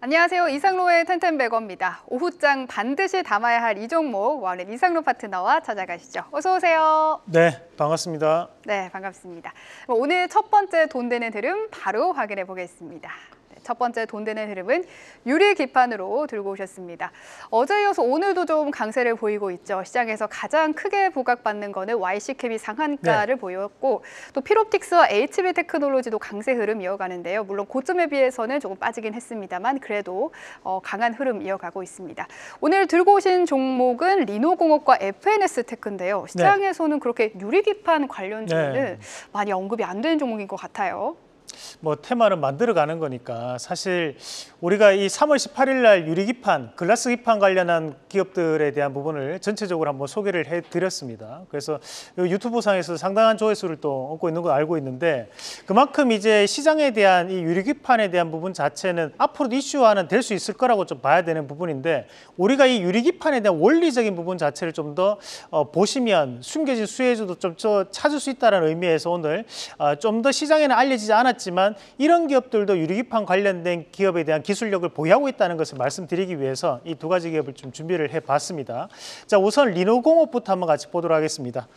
안녕하세요. 이상로의 텐텐백어입니다. 오후장 반드시 담아야 할 이 종목 원인 이상로 파트너와 찾아가시죠. 어서 오세요. 네, 반갑습니다. 네, 반갑습니다. 오늘 첫 번째 돈 되는 흐름 바로 확인해 보겠습니다. 첫 번째 돈 되는 흐름은 유리 기판으로 들고 오셨습니다. 어제 이어서 오늘도 좀 강세를 보이고 있죠. 시장에서 가장 크게 부각받는 거는 YC캠이 상한가를 네. 보였고 또 피롭틱스와 HB 테크놀로지도 강세 흐름 이어가는데요. 물론 고점에 비해서는 조금 빠지긴 했습니다만 그래도 어, 강한 흐름 이어가고 있습니다. 오늘 들고 오신 종목은 리노공업과 FNS 테크인데요. 네. 시장에서는 네. 그렇게 유리 기판 관련주는 네. 많이 언급이 안 되는 종목인 것 같아요. 뭐 테마를 만들어가는 거니까 사실 우리가 이 3월 18일 날 유리 기판, 글라스 기판 관련한 기업들에 대한 부분을 전체적으로 한번 소개를 해드렸습니다. 그래서 유튜브 상에서 상당한 조회수를 또 얻고 있는 걸 알고 있는데 그만큼 이제 시장에 대한 이 유리 기판에 대한 부분 자체는 앞으로도 이슈화는 될 수 있을 거라고 좀 봐야 되는 부분인데 우리가 이 유리 기판에 대한 원리적인 부분 자체를 좀더 어, 보시면 숨겨진 수혜주도 좀 더 찾을 수 있다는 의미에서 오늘 어, 좀더 시장에는 알려지지 않았 않았지만 이런 기업들도 유리기판 관련된 기업에 대한 기술력을 보유하고 있다는 것을 말씀드리기 위해서 이 두 가지 기업을 좀 준비를 해봤습니다. 자, 우선 리노공업부터 한번 같이 보도록 하겠습니다.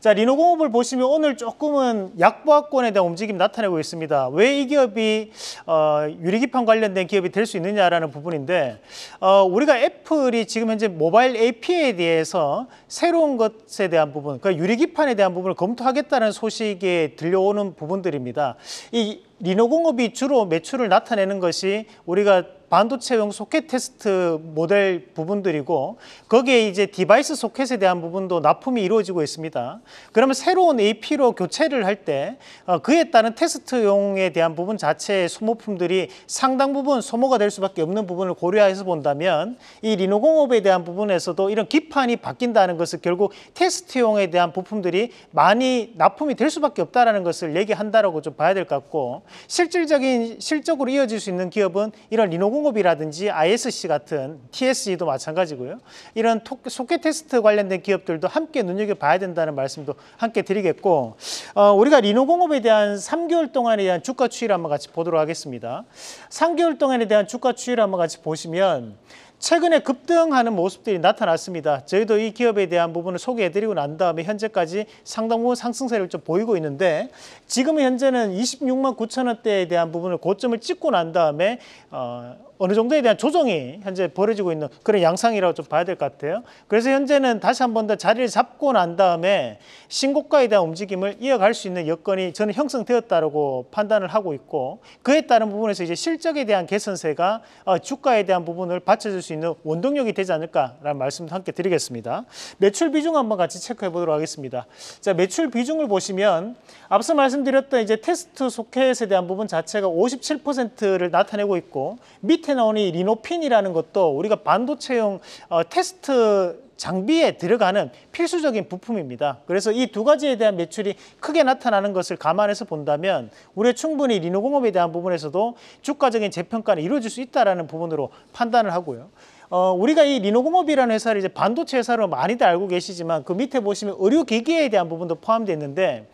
자, 리노공업을 보시면 오늘 조금은 약보합권에 대한 움직임 나타내고 있습니다. 왜 이 기업이 어, 유리기판 관련된 기업이 될 수 있느냐라는 부분인데 어, 우리가 애플이 지금 현재 모바일 AP에 대해서 새로운 것에 대한 부분, 그 유리기판에 대한 부분을 검토하겠다는 소식에 들려오는 부분들입니다. 이 리노공업이 주로 매출을 나타내는 것이 우리가 반도체용 소켓 테스트 모델 부분들이고 거기에 이제 디바이스 소켓에 대한 부분도 납품이 이루어지고 있습니다. 그러면 새로운 AP로 교체를 할때 어, 그에 따른 테스트용에 대한 부분 자체의 소모품들이 상당 부분 소모가 될 수밖에 없는 부분을 고려해서 본다면 이 리노공업에 대한 부분에서도 이런 기판이 바뀐다는 것은 결국 테스트용에 대한 부품들이 많이 납품이 될 수밖에 없다는 것을 얘기한다고 좀 봐야 될 것 같고 실질적인 실적으로 이어질 수 있는 기업은 이런 리노공 공업이라든지 ISC 같은 TSE도 마찬가지고요. 이런 소켓 테스트 관련된 기업들도 함께 눈여겨봐야 된다는 말씀도 함께 드리겠고 어, 우리가 리노공업에 대한 3개월 동안에 대한 주가 추이를 한번 같이 보도록 하겠습니다. 3개월 동안에 대한 주가 추이를 한번 같이 보시면 최근에 급등하는 모습들이 나타났습니다. 저희도 이 기업에 대한 부분을 소개해드리고 난 다음에 현재까지 상당 부분 상승세를 좀 보이고 있는데 지금 현재는 26만 9천 원대에 대한 부분을 고점을 찍고 난 다음에 어, 어느 정도에 대한 조정이 현재 벌어지고 있는 그런 양상이라고 좀 봐야 될 것 같아요. 그래서 현재는 다시 한 번 더 자리를 잡고 난 다음에 신고가에 대한 움직임을 이어갈 수 있는 여건이 저는 형성되었다고 판단을 하고 있고 그에 따른 부분에서 이제 실적에 대한 개선세가 어, 주가에 대한 부분을 받쳐줄 수 있는 원동력이 되지 않을까라는 말씀도 함께 드리겠습니다. 매출 비중 한번 같이 체크해 보도록 하겠습니다. 자, 매출 비중을 보시면 앞서 말씀드렸던 이제 테스트 소켓에 대한 부분 자체가 57%를 나타내고 있고 밑에 밑에 나오는 이 리노핀이라는 것도 우리가 반도체용 어, 테스트 장비에 들어가는 필수적인 부품입니다. 그래서 이 두 가지에 대한 매출이 크게 나타나는 것을 감안해서 본다면 우리 충분히 리노공업에 대한 부분에서도 주가적인 재평가는 이루어질 수 있다는 부분으로 판단을 하고요. 어, 우리가 이 리노공업이라는 회사를 이제 반도체 회사로 많이들 알고 계시지만 그 밑에 보시면 의료기기에 대한 부분도 포함되어 있는데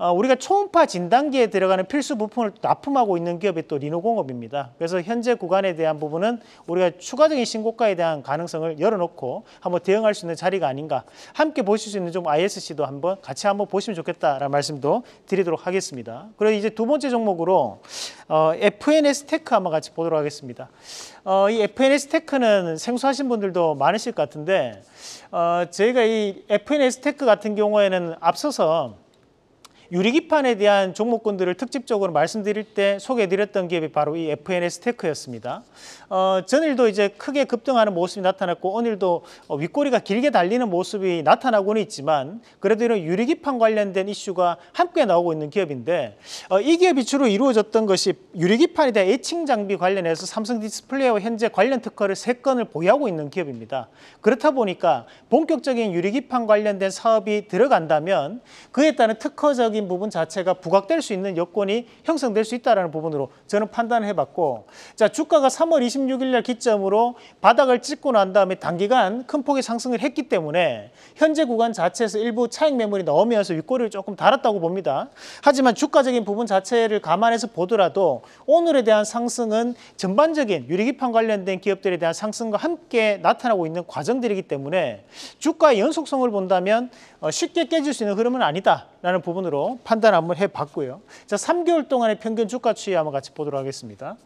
아, 우리가 초음파 진단기에 들어가는 필수 부품을 납품하고 있는 기업이 또 리노공업입니다. 그래서 현재 구간에 대한 부분은 우리가 추가적인 신고가에 대한 가능성을 열어놓고 한번 대응할 수 있는 자리가 아닌가 함께 보실 수 있는 좀 ISC도 한번 같이 한번 보시면 좋겠다라는 말씀도 드리도록 하겠습니다. 그리고 이제 두 번째 종목으로 어, FNS 테크 한번 같이 보도록 하겠습니다. 어, 이 FNS 테크는 생소하신 분들도 많으실 것 같은데 어, 저희가 이 FNS 테크 같은 경우에는 앞서서 유리기판에 대한 종목군들을 특집적으로 말씀드릴 때 소개해드렸던 기업이 바로 이 FNS 테크였습니다. 어, 전일도 이제 크게 급등하는 모습이 나타났고 오늘도 어, 윗꼬리가 길게 달리는 모습이 나타나고는 있지만 그래도 이런 유리기판 관련된 이슈가 함께 나오고 있는 기업인데 어, 이 기업이 주로 이루어졌던 것이 유리기판에 대한 애칭 장비 관련해서 삼성 디스플레이와 현재 관련 특허를 세건을 보유하고 있는 기업입니다. 그렇다 보니까 본격적인 유리기판 관련된 사업이 들어간다면 그에 따른 특허적인 법적인 부분 자체가 부각될 수 있는 여건이 형성될 수 있다는 부분으로 저는 판단을 해봤고 자 주가가 3월 26일 날 기점으로 바닥을 찍고 난 다음에 단기간 큰 폭의 상승을 했기 때문에 현재 구간 자체에서 일부 차익 매물이 나오면서 윗꼬리를 조금 달았다고 봅니다. 하지만 주가적인 부분 자체를 감안해서 보더라도 오늘에 대한 상승은 전반적인 유리기판 관련된 기업들에 대한 상승과 함께 나타나고 있는 과정들이기 때문에 주가의 연속성을 본다면 어, 쉽게 깨질 수 있는 흐름은 아니다. 라는 부분으로 판단 한번 해봤고요. 자, 3개월 동안의 평균 주가 추이 한번 같이 보도록 하겠습니다.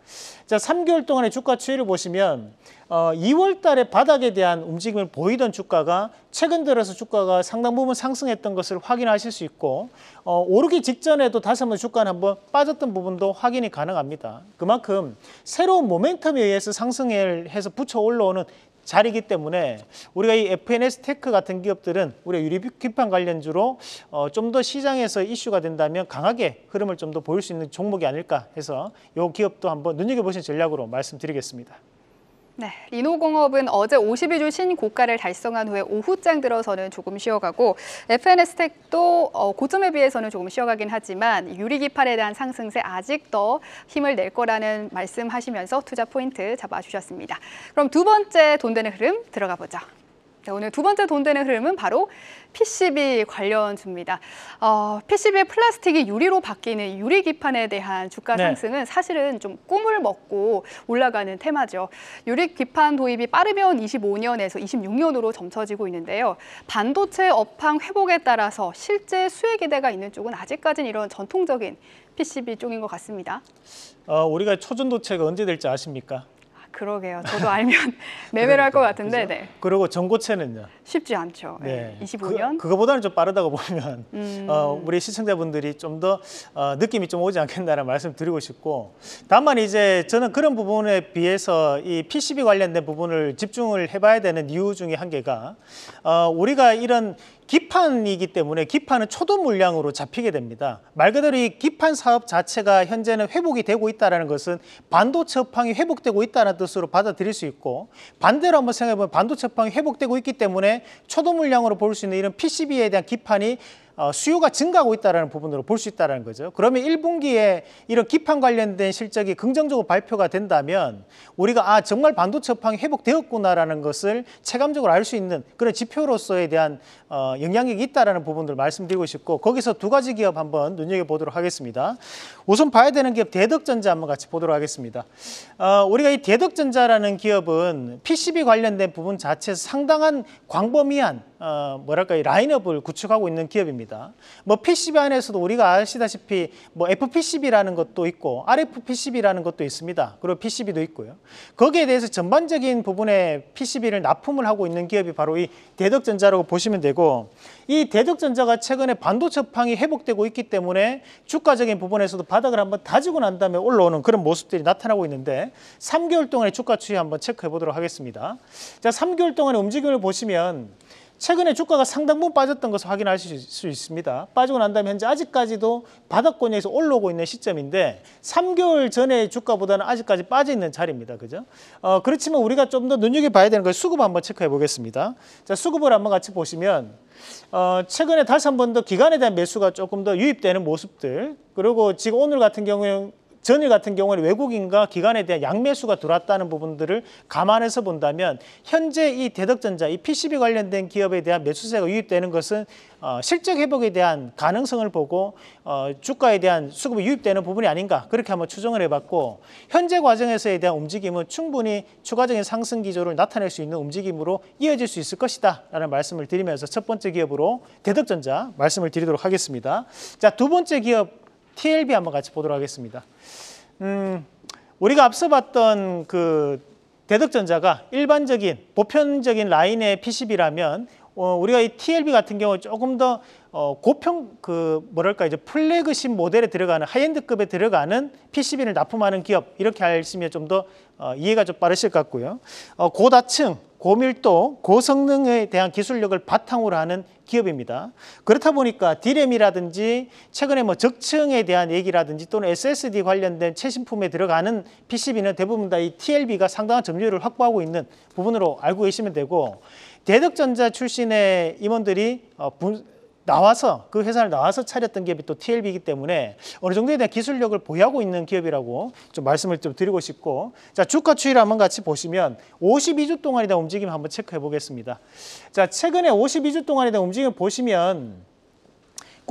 자, 3개월 동안의 주가 추이를 보시면 어, 2월 달에 바닥에 대한 움직임을 보이던 주가가 최근 들어서 주가가 상당 부분 상승했던 것을 확인하실 수 있고 어, 오르기 직전에도 다시 한번 주가는 한번 빠졌던 부분도 확인이 가능합니다. 그만큼 새로운 모멘텀에 의해서 상승을 해서 붙여 올라오는 자리이기 때문에 우리가 이 FNS 테크 같은 기업들은 우리가 유리비판 관련주로 어, 좀 더 시장에서 이슈가 된다면 강하게 흐름을 좀 더 보일 수 있는 종목이 아닐까 해서 이 기업도 한번 눈여겨보신 전략으로 말씀드리겠습니다. 네, 리노공업은 어제 52주 신고가를 달성한 후에 오후장 들어서는 조금 쉬어가고 FNS텍도 어, 고점에 비해서는 조금 쉬어가긴 하지만 유리기판에 대한 상승세 아직 더 힘을 낼 거라는 말씀하시면서 투자 포인트 잡아주셨습니다. 그럼 두 번째 돈 되는 흐름 들어가 보죠. 오늘 두 번째 돈 되는 흐름은 바로 PCB 관련주입니다. 어, PCB의 플라스틱이 유리로 바뀌는 유리 기판에 대한 주가 네. 상승은 사실은 좀 꿈을 먹고 올라가는 테마죠. 유리 기판 도입이 빠르면 25년에서 26년으로 점쳐지고 있는데요. 반도체 업황 회복에 따라서 실제 수혜 기대가 있는 쪽은 아직까지는 이런 전통적인 PCB 쪽인 것 같습니다. 어, 우리가 초전도체가 언제 될지 아십니까? 그러게요. 저도 알면 매매를 할 것 같은데. 네. 그리고 전고체는요? 쉽지 않죠. 네. 25년? 그, 거보다는좀 빠르다고 보면 음... 어, 우리 시청자분들이 좀더 어, 느낌이 좀 오지 않겠나라는 말씀 드리고 싶고 다만 이제 저는 그런 부분에 비해서 이 PCB 관련된 부분을 집중을 해봐야 되는 이유 중에 한 개가 어, 우리가 이런 기판이기 때문에 기판은 초도 물량으로 잡히게 됩니다. 말 그대로 이 기판 사업 자체가 현재는 회복이 되고 있다는 것은 반도체 업황이 회복되고 있다는 뜻으로 받아들일 수 있고 반대로 한번 생각해보면 반도체 업황이 회복되고 있기 때문에 초도 물량으로 볼 수 있는 이런 PCB에 대한 기판이 어, 수요가 증가하고 있다는 부분으로 볼 수 있다는 거죠. 그러면 1분기에 이런 기판 관련된 실적이 긍정적으로 발표가 된다면 우리가 아 정말 반도체 업황이 회복되었구나라는 것을 체감적으로 알 수 있는 그런 지표로서에 대한 어, 영향력이 있다는 부분들 말씀드리고 싶고 거기서 두 가지 기업 한번 눈여겨보도록 하겠습니다. 우선 봐야 되는 기업 대덕전자 한번 같이 보도록 하겠습니다. 어, 우리가 이 대덕전자라는 기업은 PCB 관련된 부분 자체에서 상당한 광범위한 어, 뭐랄까 이 라인업을 구축하고 있는 기업입니다. 겁니다. 뭐 PCB 안에서도 우리가 아시다시피 뭐 FPCB라는 것도 있고 RFPCB라는 것도 있습니다. 그리고 PCB도 있고요. 거기에 대해서 전반적인 부분에 PCB를 납품을 하고 있는 기업이 바로 이 대덕전자라고 보시면 되고 이 대덕전자가 최근에 반도체 판이 회복되고 있기 때문에 주가적인 부분에서도 바닥을 한번 다지고 난 다음에 올라오는 그런 모습들이 나타나고 있는데 3개월 동안의 주가 추이 한번 체크해 보도록 하겠습니다. 자, 3개월 동안의 움직임을 보시면 최근에 주가가 상당분 부 빠졌던 것을 확인할수 있습니다. 빠지고 난 다음에 현재 아직까지도 바닥권에서 올라오고 있는 시점인데 3개월 전에 주가보다는 아직까지 빠져있는 자리입니다. 그죠? 어, 그렇지만 우리가 좀 더 눈여겨봐야 되는 걸 수급 한번 체크해 보겠습니다. 자, 수급을 한번 같이 보시면 어, 최근에 다시 한 번 더 기간에 대한 매수가 조금 더 유입되는 모습들 그리고 지금 오늘 같은 경우에 전일 같은 경우는 외국인과 기관에 대한 양매수가 들어왔다는 부분들을 감안해서 본다면 현재 이 대덕전자, 이 PCB 관련된 기업에 대한 매수세가 유입되는 것은 어, 실적 회복에 대한 가능성을 보고 어, 주가에 대한 수급이 유입되는 부분이 아닌가 그렇게 한번 추정을 해봤고 현재 과정에서에 대한 움직임은 충분히 추가적인 상승 기조를 나타낼 수 있는 움직임으로 이어질 수 있을 것이다 라는 말씀을 드리면서 첫 번째 기업으로 대덕전자 말씀을 드리도록 하겠습니다. 자 두 번째 기업 TLB 한번 같이 보도록 하겠습니다. 음, 우리가 앞서 봤던 그 대덕전자가 일반적인 보편적인 라인의 PCB라면 어, 우리가 이 TLB 같은 경우 조금 더 어, 고평 그 뭐랄까 이제 플래그십 모델에 들어가는 하이엔드급에 들어가는 PCB를 납품하는 기업 이렇게 하시면 좀 더 어, 이해가 좀 빠르실 것 같고요. 어, 고다층, 고밀도, 고성능에 대한 기술력을 바탕으로 하는 기업입니다. 그렇다 보니까 디램이라든지 최근에 뭐 적층에 대한 얘기라든지 또는 SSD 관련된 최신품에 들어가는 PCB는 대부분 다 이 TLB가 상당한 점유율을 확보하고 있는 부분으로 알고 계시면 되고 대덕전자 출신의 임원들이 어, 분, 나와서 그 회사를 나와서 차렸던 기업이 또 TLB이기 때문에 어느 정도에 대한 기술력을 보유하고 있는 기업이라고 좀 말씀을 좀 드리고 싶고 자 주가 추이를 한번 같이 보시면 52주 동안이다 움직임 한번 체크해 보겠습니다. 자 최근에 52주 동안이다 움직임 보시면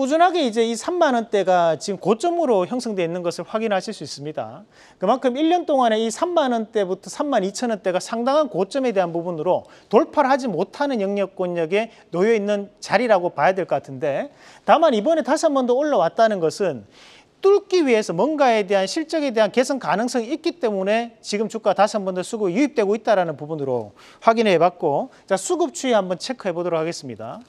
꾸준하게 이제 이 3만 원대가 지금 고점으로 형성되어 있는 것을 확인하실 수 있습니다. 그만큼 1년 동안에 이 3만 원대부터 3만 2천 원대가 상당한 고점에 대한 부분으로 돌파를 하지 못하는 영역권역에 놓여 있는 자리라고 봐야 될 것 같은데 다만 이번에 다시 한 번 더 올라왔다는 것은 뚫기 위해서 뭔가에 대한 실적에 대한 개선 가능성이 있기 때문에 지금 주가 다시 한번더 수급 유입되고 있다는 부분으로 확인해 봤고 자 수급 추이 한번 체크해 보도록 하겠습니다.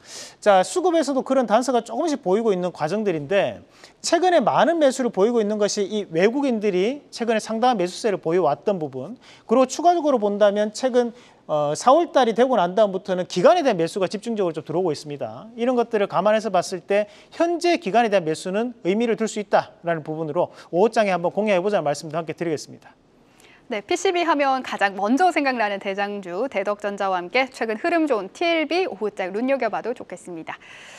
자 수급에서도 그런 단서가 조금씩 보이고 있는 과정들인데 최근에 많은 매수를 보이고 있는 것이 이 외국인들이 최근에 상당한 매수세를 보여왔던 부분 그리고 추가적으로 본다면 최근 어, 4월 달이 되고 난 다음부터는 기간에 대한 매수가 집중적으로 좀 들어오고 있습니다. 이런 것들을 감안해서 봤을 때 현재 기간에 대한 매수는 의미를 둘 수 있다라는 부분으로 5호장에 한번 공유해보자는 말씀도 함께 드리겠습니다. 네, PCB 하면 가장 먼저 생각나는 대장주 대덕전자와 함께 최근 흐름 좋은 TLB 오후장 눈여겨봐도 좋겠습니다.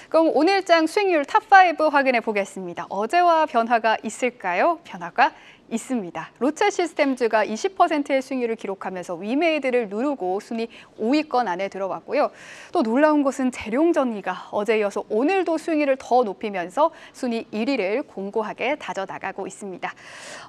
그럼 오늘장 수익률 탑5 확인해 보겠습니다. 어제와 변화가 있을까요? 변화가 있습니다. 로체 시스템즈가 20%의 순위를 기록하면서 위메이드를 누르고 순위 5위권 안에 들어왔고요. 또 놀라운 것은 재룡전이가 어제 이어서 오늘도 순위를 더 높이면서 순위 1위를 공고하게 다져나가고 있습니다.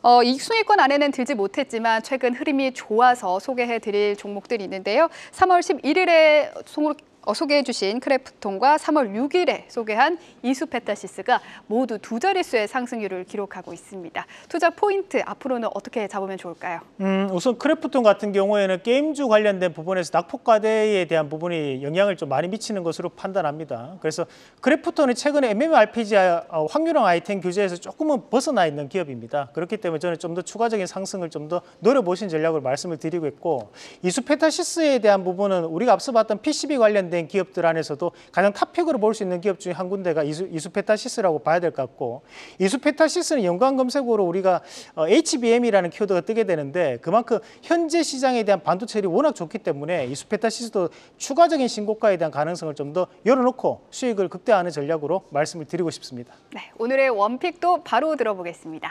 어, 이 순위권 안에는 들지 못했지만 최근 흐름이 좋아서 소개해드릴 종목들이 있는데요. 3월 11일에 송으로 어, 소개해 주신 크래프톤과 3월 6일에 소개한 이수페타시스가 모두 두 자릿수의 상승률을 기록하고 있습니다. 투자 포인트 앞으로는 어떻게 잡으면 좋을까요? 음, 우선 크래프톤 같은 경우에는 게임주 관련된 부분에서 낙폭과대에 대한 부분이 영향을 좀 많이 미치는 것으로 판단합니다. 그래서 크래프톤이 최근에 MMORPG 아, 어, 확률형 아이템 규제에서 조금은 벗어나 있는 기업입니다. 그렇기 때문에 저는 좀 더 추가적인 상승을 좀 더 노려보신 전략을 말씀을 드리고 있고 이수페타시스에 대한 부분은 우리가 앞서 봤던 PCB 관련된 된 기업들 안에서도 가장 탑픽으로 볼 수 있는 기업 중에 한 군데가 이수, 이수페타시스라고 봐야 될 것 같고 이수페타시스는 연관 검색어로 우리가 어, HBM이라는 키워드가 뜨게 되는데 그만큼 현재 시장에 대한 반도체율이 워낙 좋기 때문에 이수페타시스도 추가적인 신고가에 대한 가능성을 좀 더 열어놓고 수익을 극대화하는 전략으로 말씀을 드리고 싶습니다. 네, 오늘의 원픽도 바로 들어보겠습니다.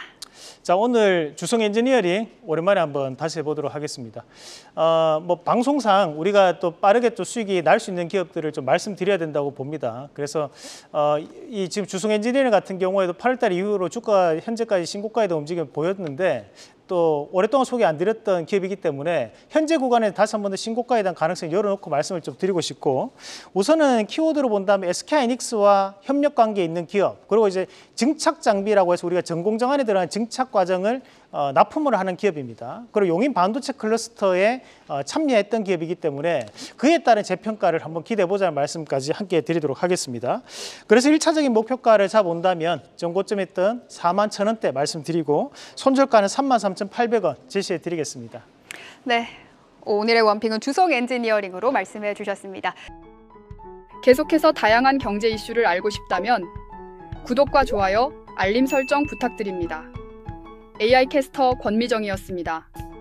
자, 오늘 주성 엔지니어링 오랜만에 한번 다시 해보도록 하겠습니다. 어, 뭐 방송상 우리가 또 빠르게 또 수익이 날 수 있는 기업들을 좀 말씀드려야 된다고 봅니다. 그래서 어, 이 지금 주성 엔지니어링 같은 경우에도 8월달 이후로 주가 현재까지 신고가에도 움직임 보였는데 또 오랫동안 소개 안 드렸던 기업이기 때문에 현재 구간에 다시 한 번 더 신고가에 대한 가능성을 열어놓고 말씀을 좀 드리고 싶고 우선은 키워드로 본다면 SK하이닉스와 협력 관계에 있는 기업 그리고 이제 증착 장비라고 해서 우리가 전공정 안에 들어간 증착 과정을 어, 납품을 하는 기업입니다. 그리고 용인 반도체 클러스터에 어, 참여했던 기업이기 때문에 그에 따른 재평가를 한번 기대해 보자는 말씀까지 함께 드리도록 하겠습니다. 그래서 1차적인 목표가를 잡아본다면 전고점 했던 4만 천 원대 말씀드리고 손절가는 3만 3,800원 제시해 드리겠습니다. 네, 오늘의 원핑은 주성 엔지니어링으로 말씀해 주셨습니다. 계속해서 다양한 경제 이슈를 알고 싶다면 구독과 좋아요, 알림 설정 부탁드립니다. AI 캐스터 권미정이었습니다.